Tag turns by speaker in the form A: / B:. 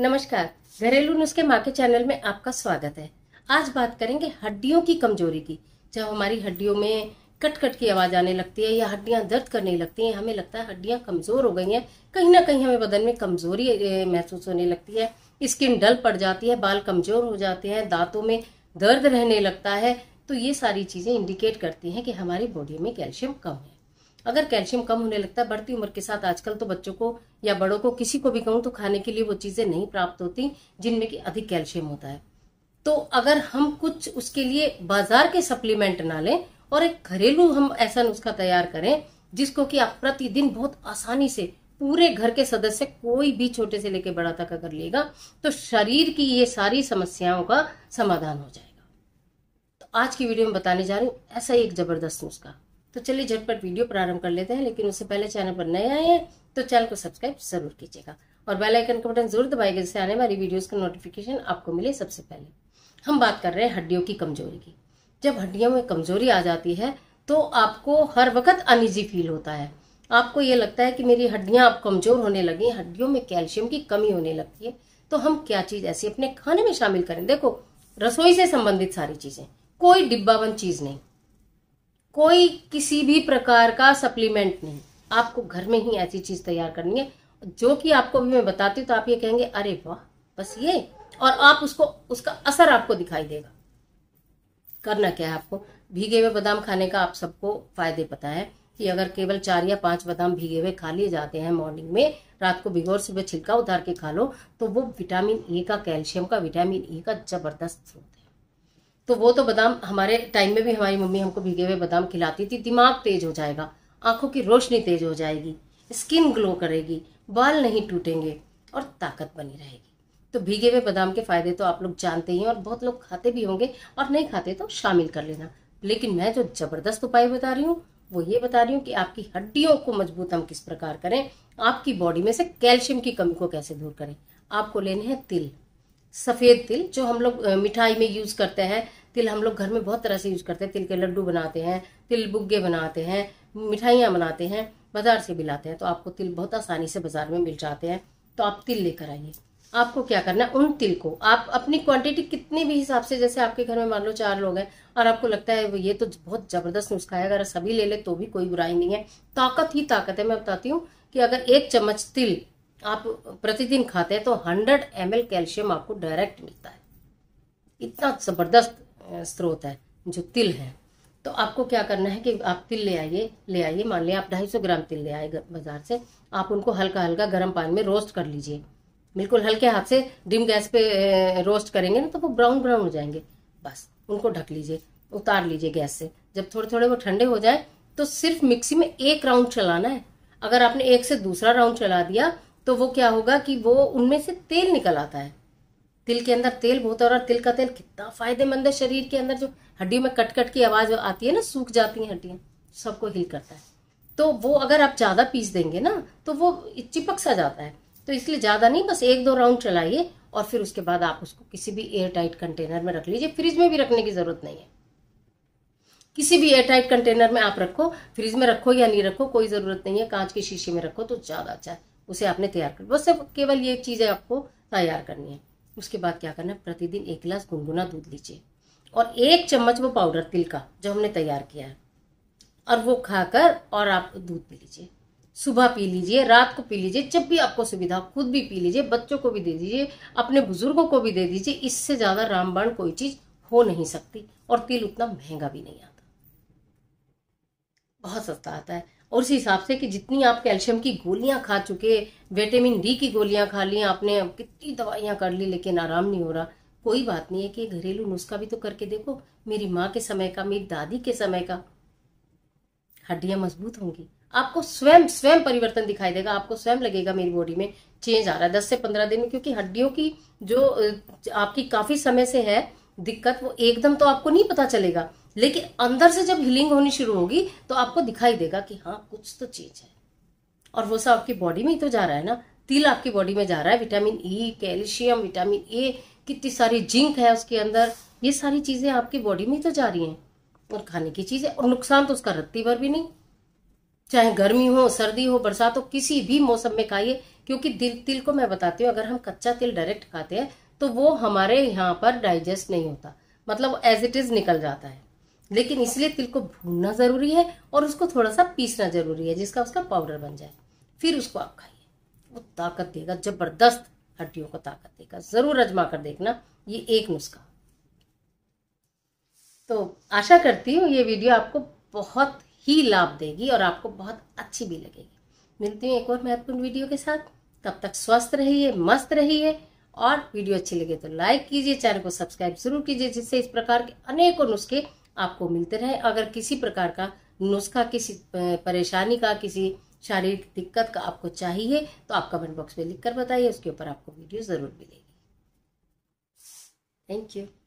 A: नमस्कार घरेलू नुस्खे माँ के चैनल में आपका स्वागत है आज बात करेंगे हड्डियों की कमजोरी की जब हमारी हड्डियों में कट कट की आवाज आने लगती है या हड्डियां दर्द करने लगती हैं हमें लगता है हड्डियां कमजोर हो गई हैं कहीं ना कहीं हमें बदन में कमजोरी महसूस होने लगती है स्किन डल पड़ जाती है बाल कमजोर हो जाते हैं दांतों में दर्द रहने लगता है तो ये सारी चीजें इंडिकेट करती हैं कि हमारी बॉडी में कैल्शियम कम है अगर कैल्शियम कम होने लगता है बढ़ती उम्र के साथ आजकल तो बच्चों को या बड़ों को किसी को भी कहूँ तो खाने के लिए वो चीज़ें नहीं प्राप्त होती जिनमें कि अधिक कैल्शियम होता है तो अगर हम कुछ उसके लिए बाजार के सप्लीमेंट ना लें और एक घरेलू हम ऐसा नुस्खा तैयार करें जिसको कि आप प्रतिदिन बहुत आसानी से पूरे घर के सदस्य कोई भी छोटे से लेकर बड़ा तक अगर लेगा तो शरीर की ये सारी समस्याओं का समाधान हो जाएगा तो आज की वीडियो में बताने जा रही हूँ ऐसा ही एक जबरदस्त नुस्खा तो चलिए झटपट वीडियो प्रारंभ कर लेते हैं लेकिन उससे पहले चैनल पर नए आए हैं तो चैनल को सब्सक्राइब जरूर कीजिएगा और बेल आइकन का बटन जरूर दबाएगा जिससे आने वाली वीडियोस का नोटिफिकेशन आपको मिले सबसे पहले हम बात कर रहे हैं हड्डियों की कमजोरी की जब हड्डियों में कमजोरी आ जाती है तो आपको हर वक्त अनिजी फील होता है आपको ये लगता है कि मेरी हड्डियाँ अब कमजोर होने लगी हड्डियों में कैल्शियम की कमी होने लगती है तो हम क्या चीज ऐसी अपने खाने में शामिल करें देखो रसोई से संबंधित सारी चीजें कोई डिब्बाबंद चीज नहीं कोई किसी भी प्रकार का सप्लीमेंट नहीं आपको घर में ही ऐसी चीज़ तैयार करनी है जो कि आपको अभी मैं बताती हूँ तो आप ये कहेंगे अरे वाह बस ये और आप उसको उसका असर आपको दिखाई देगा करना क्या है आपको भीगे हुए बादाम खाने का आप सबको फायदे पता है कि अगर केवल चार या पांच बादाम भीगे हुए खा लिए जाते हैं मॉर्निंग में रात को भिगोर सुबह छिलका उतार के खा लो तो वो विटामिन ए का कैल्शियम का विटामिन ए का जबरदस्त स्रोत है तो वो तो बादाम हमारे टाइम में भी हमारी मम्मी हमको भीगे हुए बादाम खिलाती थी दिमाग तेज हो जाएगा आंखों की रोशनी तेज हो जाएगी स्किन ग्लो करेगी बाल नहीं टूटेंगे और ताकत बनी रहेगी तो भीगे हुए बादाम के फ़ायदे तो आप लोग जानते ही हैं और बहुत लोग खाते भी होंगे और नहीं खाते तो शामिल कर लेना लेकिन मैं जो ज़बरदस्त उपाय बता रही हूँ वो ये बता रही हूँ कि आपकी हड्डियों को मजबूत हम किस प्रकार करें आपकी बॉडी में से कैल्शियम की कमी को कैसे दूर करें आपको लेने हैं तिल सफ़ेद तिल जो हम लोग मिठाई में यूज़ करते हैं तिल हम लोग घर में बहुत तरह से यूज करते हैं तिल के लड्डू बनाते हैं तिल बुग्गे बनाते हैं मिठाइयाँ बनाते हैं बाजार से भी लाते हैं तो आपको तिल बहुत आसानी से बाजार में मिल जाते हैं तो आप तिल लेकर आइए आपको क्या करना है उन तिल को आप अपनी क्वांटिटी कितने भी हिसाब से जैसे आपके घर में मान लो चार लोग हैं और आपको लगता है ये तो बहुत ज़बरदस्त नुस्खा है अगर सभी ले ले तो भी कोई बुराई नहीं है ताकत ही ताकत है मैं बताती हूँ कि अगर एक चम्मच तिल आप प्रतिदिन खाते हैं तो हंड्रेड एम कैल्शियम आपको डायरेक्ट मिलता है इतना ज़बरदस्त स्रोत है जो तिल है तो आपको क्या करना है कि आप तिल ले आइए ले आइए मान लिया आप ढाई सौ ग्राम तिल ले आए बाजार से आप उनको हल्का हल्का गर्म पानी में रोस्ट कर लीजिए बिल्कुल हल्के हाथ से डिम गैस पे रोस्ट करेंगे ना तो वो ब्राउन ब्राउन हो जाएंगे बस उनको ढक लीजिए उतार लीजिए गैस से जब थोड़े थोड़े वो ठंडे हो जाए तो सिर्फ मिक्सी में एक राउंड चलाना है अगर आपने एक से दूसरा राउंड चला दिया तो वो क्या होगा कि वो उनमें से तेल निकल आता है तिल के अंदर तेल बहुत है और तिल का तेल कितना फायदेमंद है शरीर के अंदर जो हड्डियों में कट कट की आवाज़ आती है ना सूख जाती हैं हड्डियाँ सबको हिल करता है तो वो अगर आप ज़्यादा पीस देंगे ना तो वो चिपक सा जाता है तो इसलिए ज़्यादा नहीं बस एक दो राउंड चलाइए और फिर उसके बाद आप उसको किसी भी एयर टाइट कंटेनर में रख लीजिए फ्रिज में भी रखने की ज़रूरत नहीं है किसी भी एयर टाइट कंटेनर में आप रखो फ्रिज में रखो या नहीं रखो कोई ज़रूरत नहीं है कांच के शीशे में रखो तो ज़्यादा अच्छा है उसे आपने तैयार कर बस केवल ये चीज़ें आपको तैयार करनी है उसके बाद क्या करना है प्रतिदिन एक गिलास गुनगुना दूध लीजिए और एक चम्मच वो पाउडर तिल का जो हमने तैयार किया है और वो खाकर और आप दूध पी लीजिए सुबह पी लीजिए रात को पी लीजिए जब भी आपको सुविधा खुद भी पी लीजिए बच्चों को भी दे दीजिए अपने बुजुर्गों को भी दे दीजिए इससे ज़्यादा रामबाण कोई चीज़ हो नहीं सकती और तिल उतना महंगा भी नहीं आता बहुत सस्ता आता है और उस हिसाब से कि जितनी आप कैल्शियम की गोलियां खा चुके विटामिन डी की गोलियां खा ली आपने कितनी दवाइयां कर ली लेकिन आराम नहीं हो रहा कोई बात नहीं है कि घरेलू नुस्खा भी तो करके देखो मेरी माँ के समय का मेरी दादी के समय का हड्डियां मजबूत होंगी आपको स्वयं स्वयं परिवर्तन दिखाई देगा आपको स्वयं लगेगा मेरी बॉडी में चेंज आ रहा है दस से पंद्रह दिन में क्योंकि हड्डियों की जो आपकी काफी समय से है दिक्कत वो एकदम तो आपको नहीं पता चलेगा लेकिन अंदर से जब हीलिंग होनी शुरू होगी तो आपको दिखाई देगा कि हाँ कुछ तो चीज है और वो सब आपकी बॉडी में ही तो जा रहा है ना तिल आपकी बॉडी में जा रहा है vitamin E e, calcium vitamin A कितनी सारी जिंक है उसके अंदर ये सारी चीज़ें आपकी बॉडी में ही तो जा रही हैं और खाने की चीज़ें और नुकसान तो उसका रत्ती भर भी नहीं चाहे गर्मी हो सर्दी हो बरसात हो किसी भी मौसम में खाइए क्योंकि दिल तिल को मैं बताती हूँ अगर हम कच्चा तिल डायरेक्ट खाते हैं तो वो हमारे यहाँ पर डाइजेस्ट नहीं होता मतलब एज इट इज़ निकल जाता है लेकिन इसलिए तिल को भूनना ज़रूरी है और उसको थोड़ा सा पीसना ज़रूरी है जिसका उसका पाउडर बन जाए फिर उसको आप खाइए वो ताकत देगा ज़बरदस्त हड्डियों को ताकत देगा ज़रूर आजमा कर देखना ये एक नुस्खा तो आशा करती हूँ ये वीडियो आपको बहुत ही लाभ देगी और आपको बहुत अच्छी भी लगेगी मिलती हूँ एक और महत्वपूर्ण वीडियो के साथ तब तक स्वस्थ रहिए मस्त रहिए और वीडियो अच्छी लगे तो लाइक कीजिए चैनल को सब्सक्राइब जरूर कीजिए जिससे इस प्रकार के अनेकों नुस्खे आपको मिलते रहे अगर किसी प्रकार का नुस्खा किसी परेशानी का किसी शारीरिक दिक्कत का आपको चाहिए तो आप कमेंट बॉक्स में लिख कर बताइए उसके ऊपर आपको वीडियो ज़रूर मिलेगी थैंक यू